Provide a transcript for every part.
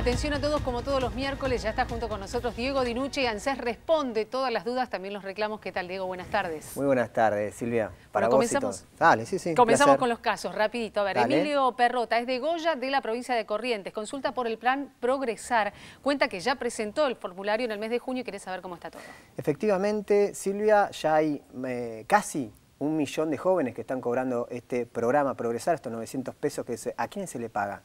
Atención a todos, como todos los miércoles, ya está junto con nosotros Diego y ANSES responde todas las dudas, también los reclamos. ¿Qué tal, Diego? Buenas tardes. Muy buenas tardes, Silvia. Para comenzamos, Dale, sí, sí. Comenzamos con los casos, rapidito. A ver, Emilio Perrota es de Goya, de la provincia de Corrientes. Consulta por el plan Progresar. Cuenta que ya presentó el formulario en el mes de junio y quiere saber cómo está todo. Efectivamente, Silvia, ya hay eh, casi un millón de jóvenes que están cobrando este programa Progresar, estos 900 pesos que ¿a quién se le paga?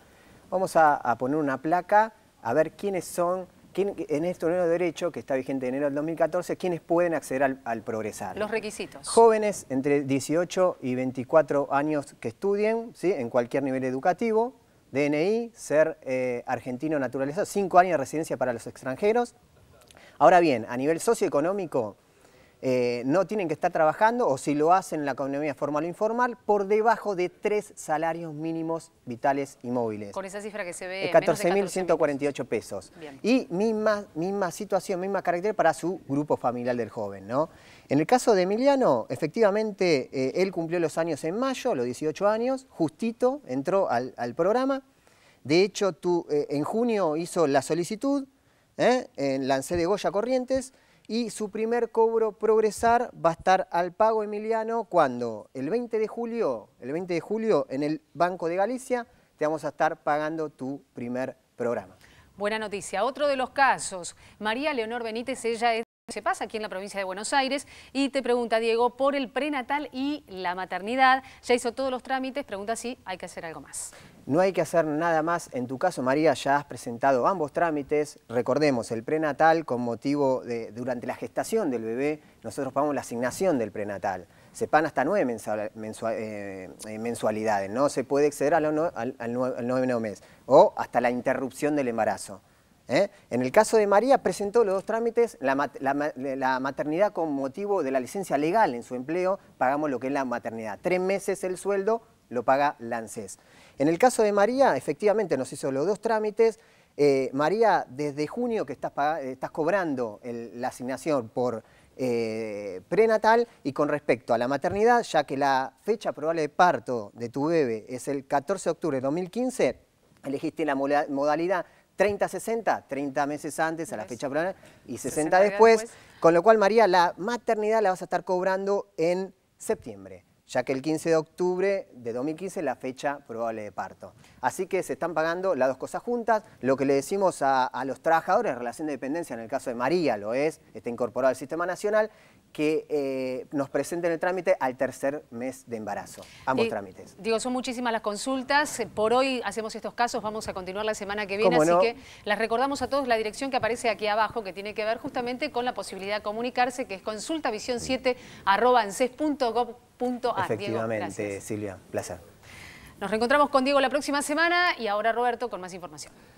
vamos a, poner una placa a ver quiénes son en este nuevo derecho, que está vigente en enero del 2014, ¿quiénes pueden acceder al, progresar? Los requisitos. Jóvenes entre 18 y 24 años que estudien en cualquier nivel educativo, DNI, ser eh, argentino naturalizado, cinco años de residencia para los extranjeros. Ahora bien, a nivel socioeconómico, eh, no tienen que estar trabajando, o si lo hacen en la economía formal o informal, por debajo de tres salarios mínimos vitales y móviles. Con esa cifra que se ve... 14.148 pesos. Y misma, misma situación, misma carácter para su grupo familiar del joven. ¿no? En el caso de Emiliano, efectivamente, eh, él cumplió los años en mayo, los 18 años, justito entró al, programa. De hecho, tú, eh, en junio hizo la solicitud, en la de Goya Corrientes, y su primer cobro progresar va a estar al pago Emiliano cuando el 20 de julio, el 20 de julio en el Banco de Galicia te vamos a estar pagando tu primer programa. Buena noticia. Otro de los casos, María Leonor Benítez, ella es se pasa aquí en la provincia de Buenos Aires y te pregunta, Diego, por el prenatal y la maternidad. Ya hizo todos los trámites, pregunta si hay que hacer algo más. No hay que hacer nada más. En tu caso, María, ya has presentado ambos trámites. Recordemos, el prenatal con motivo de, durante la gestación del bebé, nosotros pagamos la asignación del prenatal. Se pagan hasta nueve eh, eh, mensualidades, no se puede exceder al, al, mes. O hasta la interrupción del embarazo. ¿eh? En el caso de María, presentó los dos trámites, la, maternidad con motivo de la licencia legal en su empleo, pagamos lo que es la maternidad, tres meses el sueldo lo paga la En el caso de María, efectivamente nos hizo los dos trámites. Eh, María, desde junio que estás, eh, cobrando la asignación por eh, prenatal y con respecto a la maternidad, ya que la fecha probable de parto de tu bebé es el 14 de octubre de 2015, elegiste la modalidad 30-60, 30 meses antes a la fecha probable y 60, después, con lo cual María, la maternidad la vas a estar cobrando en septiembre ya que el 15 de octubre de 2015 es la fecha probable de parto. Así que se están pagando las dos cosas juntas. Lo que le decimos a, los trabajadores en relación de dependencia, en el caso de María, lo es, está incorporado al sistema nacional, que eh, nos presenten el trámite al tercer mes de embarazo, ambos trámites. Digo, son muchísimas las consultas, por hoy hacemos estos casos, vamos a continuar la semana que viene, así que las recordamos a todos la dirección que aparece aquí abajo, que tiene que ver justamente con la posibilidad de comunicarse, que es consultavisión7 Efectivamente, Silvia, placer. Nos reencontramos con Diego la próxima semana y ahora Roberto con más información.